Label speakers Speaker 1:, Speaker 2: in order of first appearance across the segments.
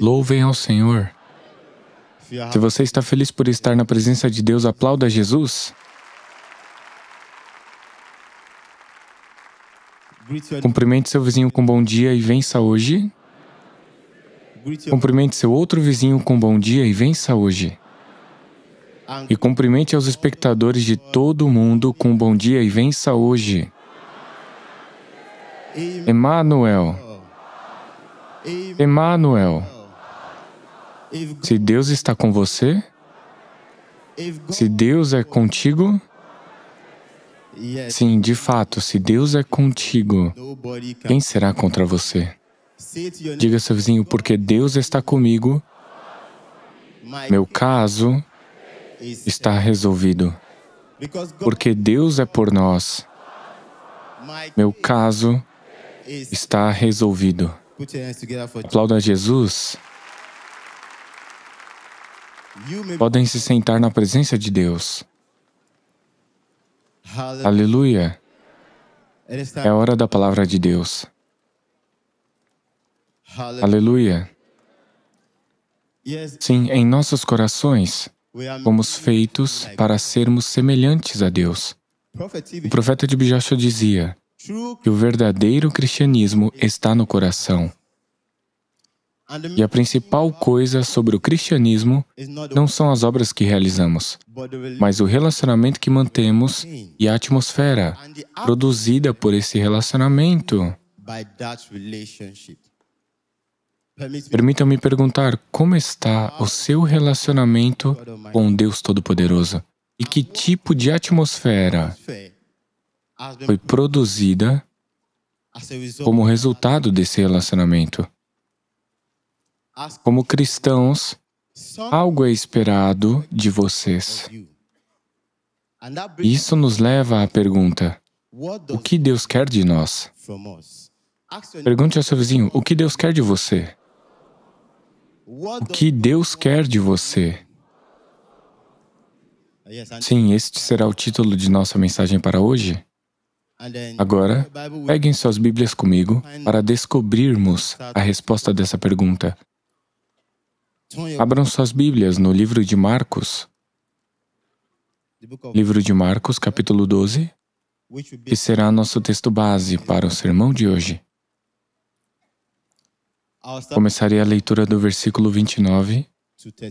Speaker 1: Louvem ao Senhor. Se você está feliz por estar na presença de Deus, aplauda Jesus. Cumprimente seu vizinho com bom dia e vença hoje. Cumprimente seu outro vizinho com bom dia e vença hoje. E cumprimente aos espectadores de todo o mundo com bom dia e vença hoje. Emmanuel. Emmanuel. Se Deus está com você, se Deus é contigo, sim, de fato, se Deus é contigo, quem será contra você? Diga ao seu vizinho, porque Deus está comigo, meu caso está resolvido. Porque Deus é por nós, meu caso está resolvido. Aplaudam Jesus. Podem se sentar na presença de Deus. Aleluia. É hora da palavra de Deus. Aleluia. Sim, em nossos corações, fomos feitos para sermos semelhantes a Deus. O profeta de Bijashua dizia que o verdadeiro cristianismo está no coração. E a principal coisa sobre o cristianismo não são as obras que realizamos, mas o relacionamento que mantemos e a atmosfera produzida por esse relacionamento. Permitam-me perguntar como está o seu relacionamento com Deus Todo-Poderoso e que tipo de atmosfera foi produzida como resultado desse relacionamento. Como cristãos, algo é esperado de vocês. Isso nos leva à pergunta: o que Deus quer de nós? Pergunte ao seu vizinho: o que Deus quer de você? O que Deus quer de você? Sim, este será o título de nossa mensagem para hoje. Agora, peguem suas Bíblias comigo para descobrirmos a resposta dessa pergunta Abram suas Bíblias no livro de Marcos, livro de Marcos, capítulo 12, que será nosso texto base para o sermão de hoje. Começarei a leitura do versículo 29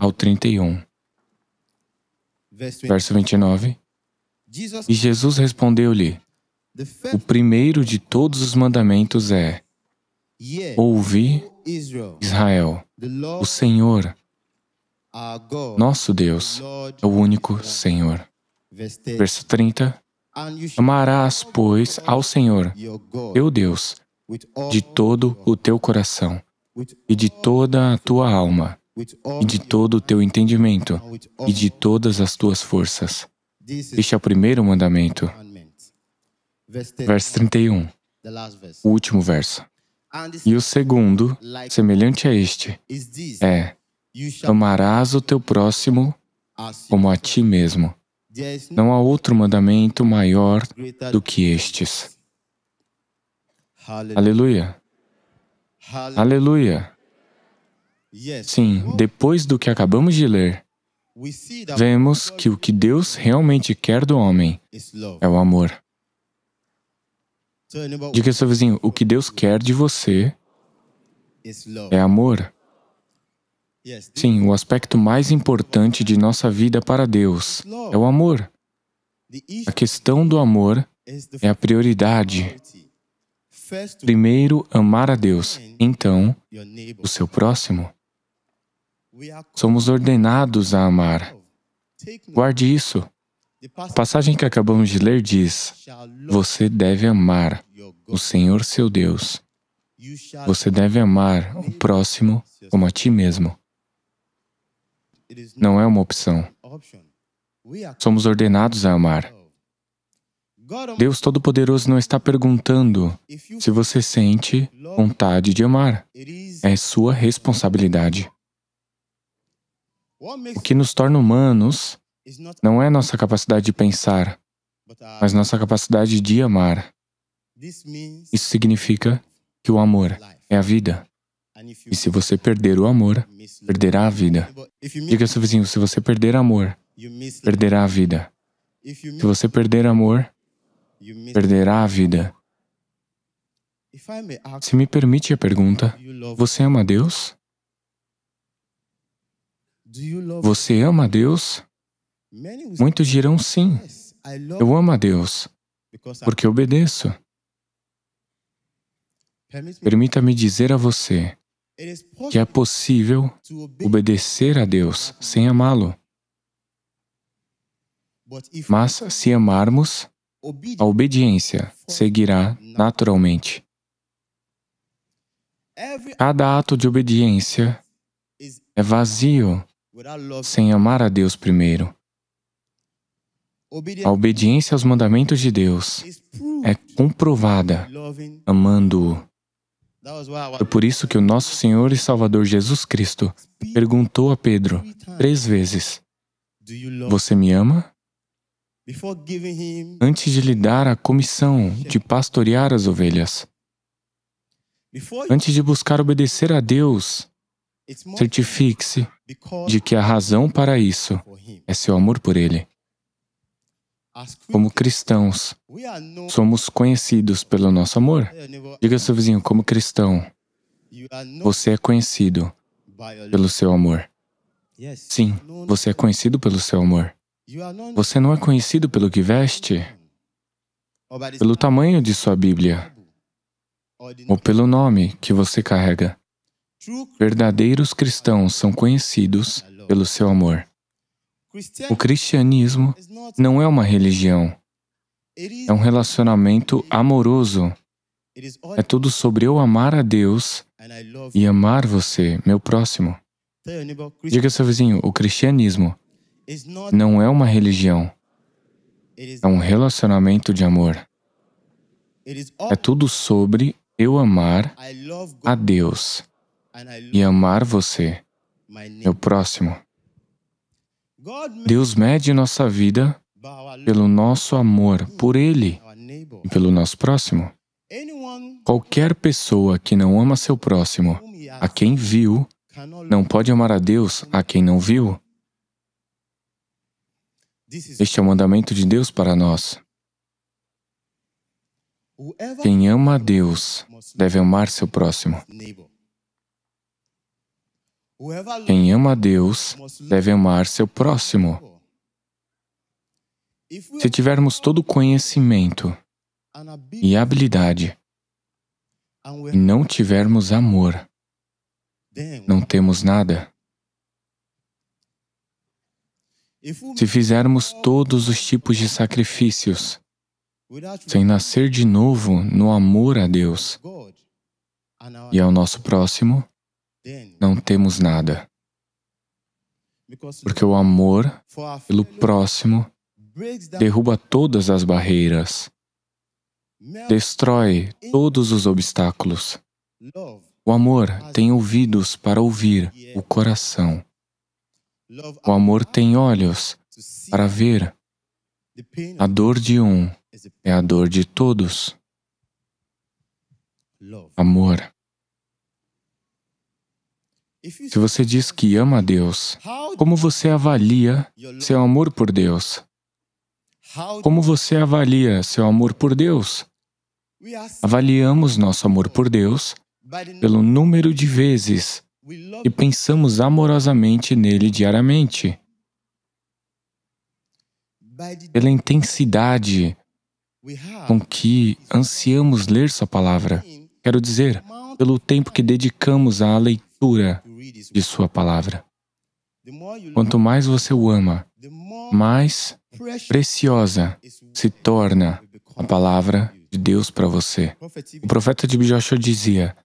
Speaker 1: ao 31. Verso 29. E Jesus respondeu-lhe: O primeiro de todos os mandamentos é: Ouvi Israel, o Senhor, nosso Deus, é o único Senhor. Verso 30. Amarás, pois, ao Senhor, teu Deus, de todo o teu coração, e de toda a tua alma, e de todo o teu entendimento, e de todas as tuas forças. Este é o primeiro mandamento. Verso 31, o último verso. E o segundo, semelhante a este, é: amarás o teu próximo como a ti mesmo. Não há outro mandamento maior do que estes. Aleluia! Aleluia! Sim, depois do que acabamos de ler, vemos que o que Deus realmente quer do homem é o amor. Diga ao seu vizinho, o que Deus quer de você é amor. Sim, o aspecto mais importante de nossa vida para Deus é o amor. A questão do amor é a prioridade. Primeiro, amar a Deus, então, o seu próximo. Somos ordenados a amar. Guarde isso. A passagem que acabamos de ler diz: Você deve amar o Senhor seu Deus. Você deve amar o próximo como a ti mesmo. Não é uma opção. Somos ordenados a amar. Deus Todo-Poderoso não está perguntando se você sente vontade de amar. É sua responsabilidade. O que nos torna humanos não é nossa capacidade de pensar, uh, mas nossa capacidade de amar. Isso significa que o amor é a vida. E se você perder o amor, perderá a vida. Diga ao seu vizinho: se você perder amor, perderá a vida. Se você perder amor, perderá a vida. Se me permite a pergunta, você ama Deus? Você ama Deus? Muitos dirão sim, eu amo a Deus, porque obedeço. Permita-me dizer a você que é possível obedecer a Deus sem amá-lo. Mas se amarmos, a obediência seguirá naturalmente. Cada ato de obediência é vazio sem amar a Deus primeiro. A obediência aos mandamentos de Deus é comprovada amando-o. Foi por isso que o nosso Senhor e Salvador Jesus Cristo perguntou a Pedro três vezes: Você me ama? Antes de lhe dar a comissão de pastorear as ovelhas, antes de buscar obedecer a Deus, certifique-se de que a razão para isso é seu amor por Ele. Como cristãos, somos conhecidos pelo nosso amor. Diga ao seu vizinho, como cristão, você é conhecido pelo seu amor. Sim, você é conhecido pelo seu amor. Você não é conhecido pelo que veste, pelo tamanho de sua Bíblia, ou pelo nome que você carrega. Verdadeiros cristãos são conhecidos pelo seu amor. O cristianismo não é uma religião, é um relacionamento amoroso. É tudo sobre eu amar a Deus e amar você, meu próximo. Diga ao seu vizinho: o cristianismo não é uma religião, é um relacionamento de amor. É tudo sobre eu amar a Deus e amar você, meu próximo. Deus mede nossa vida pelo nosso amor por Ele e pelo nosso próximo. Qualquer pessoa que não ama seu próximo, a quem viu, não pode amar a Deus a quem não viu. Este é o mandamento de Deus para nós. Quem ama a Deus deve amar seu próximo. Quem ama a Deus deve amar seu próximo. Se tivermos todo o conhecimento e habilidade e não tivermos amor, não temos nada. Se fizermos todos os tipos de sacrifícios, sem nascer de novo no amor a Deus e ao nosso próximo, não temos nada. Porque o amor pelo próximo derruba todas as barreiras, destrói todos os obstáculos. O amor tem ouvidos para ouvir o coração. O amor tem olhos para ver. A dor de um é a dor de todos. Amor. Se você diz que ama a Deus, como você avalia seu amor por Deus? Como você avalia seu amor por Deus? Avaliamos nosso amor por Deus pelo número de vezes que pensamos amorosamente nele diariamente, pela intensidade com que ansiamos ler Sua palavra. Quero dizer, pelo tempo que dedicamos à leitura, de Sua palavra. Quanto mais você o ama, mais preciosa se torna a palavra de Deus para você. O profeta de Joshua dizia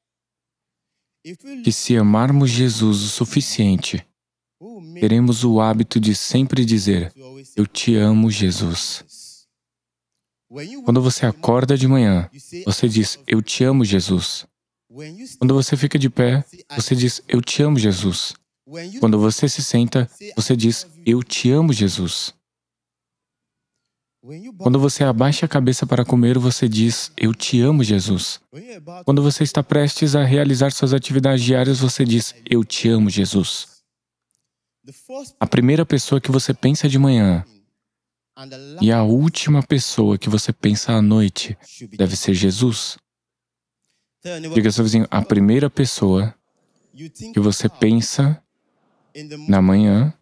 Speaker 1: que se amarmos Jesus o suficiente, teremos o hábito de sempre dizer: Eu te amo, Jesus. Quando você acorda de manhã, você diz: Eu te amo, Jesus. Quando você fica de pé, você diz, Eu te amo, Jesus. Quando você se senta, você diz, Eu te amo, Jesus. Quando você abaixa a cabeça para comer, você diz, Eu te amo, Jesus. Quando você está prestes a realizar suas atividades diárias, você diz, Eu te amo, Jesus. A primeira pessoa que você pensa de manhã e a última pessoa que você pensa à noite deve ser Jesus. Diga ao seu vizinho, a primeira pessoa que você pensa na manhã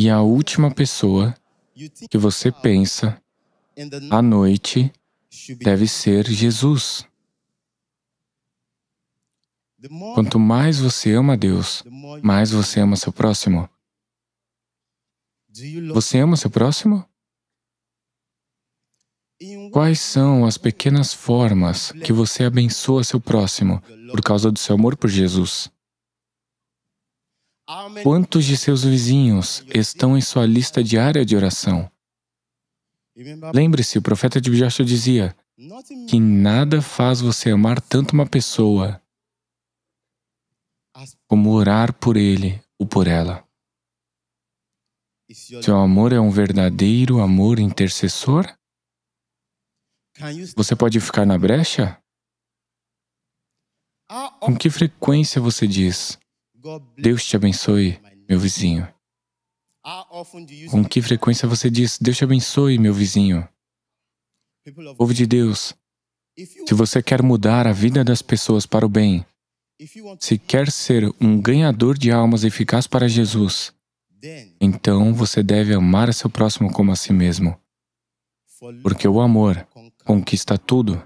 Speaker 1: e a última pessoa que você pensa à noite deve ser Jesus. Quanto mais você ama Deus, mais você ama seu próximo. Você ama seu próximo? Quais são as pequenas formas que você abençoa seu próximo por causa do seu amor por Jesus? Quantos de seus vizinhos estão em sua lista diária de oração? Lembre-se, o profeta de Joshua dizia que nada faz você amar tanto uma pessoa como orar por ele ou por ela. Seu amor é um verdadeiro amor intercessor? Você pode ficar na brecha? Ah, oh. Com que frequência você diz, Deus te abençoe, meu vizinho? Com que frequência você diz, Deus te abençoe, meu vizinho? Povo de Deus, se você quer mudar a vida das pessoas para o bem, se quer ser um ganhador de almas eficaz para Jesus, então você deve amar seu próximo como a si mesmo. Porque o amor conquista tudo.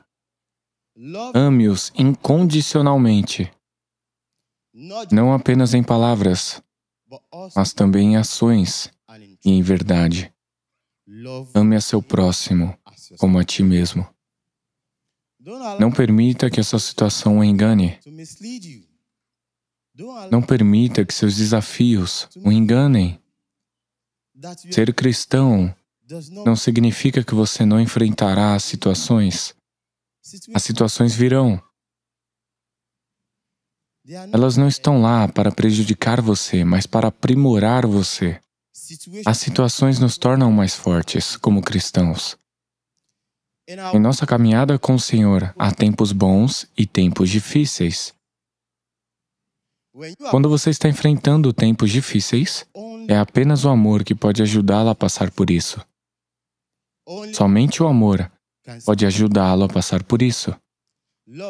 Speaker 1: Ame-os incondicionalmente, não apenas em palavras, mas também em ações e em verdade. Ame a seu próximo como a ti mesmo. Não permita que essa situação o engane. Não permita que seus desafios o enganem. Ser cristão não significa que você não enfrentará as situações. As situações virão. Elas não estão lá para prejudicar você, mas para aprimorar você. As situações nos tornam mais fortes como cristãos. Em nossa caminhada com o Senhor, há tempos bons e tempos difíceis. Quando você está enfrentando tempos difíceis, é apenas o amor que pode ajudá-la a passar por isso. Somente o amor pode ajudá-lo a passar por isso.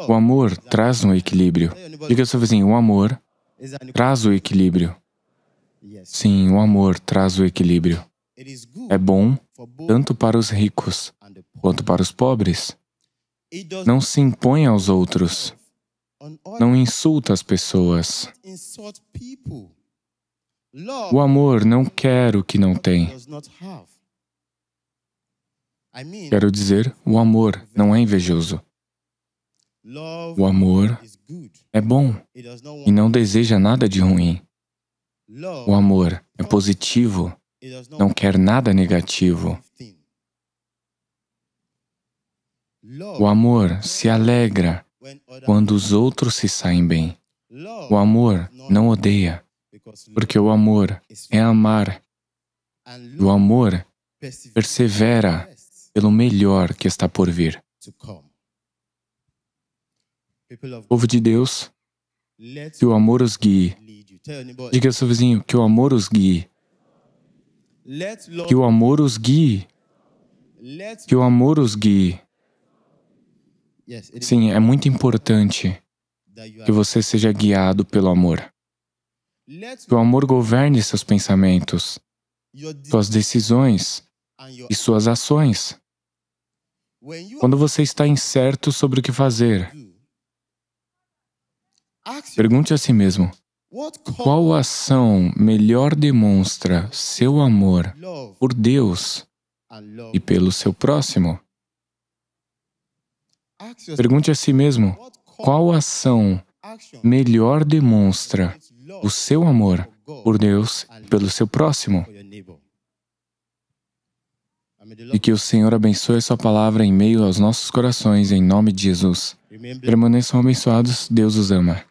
Speaker 1: O amor traz um equilíbrio. Diga ao seu vizinho, o amor traz o equilíbrio. Sim, o amor traz o equilíbrio. É bom tanto para os ricos quanto para os pobres. Não se impõe aos outros. Não insulta as pessoas. O amor não quer o que não tem. Quero dizer, o amor não é invejoso. O amor é bom e não deseja nada de ruim. O amor é positivo, não quer nada negativo. O amor se alegra quando os outros se saem bem. O amor não odeia, porque o amor é amar. O amor persevera pelo melhor que está por vir. Povo de Deus, que o amor os guie. Diga ao seu vizinho, que o amor os guie. Que o amor os guie. Que o amor os guie. Sim, é muito importante que você seja guiado pelo amor. Que o amor governe seus pensamentos, suas decisões e suas ações. Quando você está incerto sobre o que fazer, pergunte a si mesmo: qual ação melhor demonstra seu amor por Deus e pelo seu próximo? Pergunte a si mesmo: qual ação melhor demonstra o seu amor por Deus e pelo seu próximo? e que o Senhor abençoe a sua palavra em meio aos nossos corações, em nome de Jesus. Permaneçam abençoados, Deus os ama.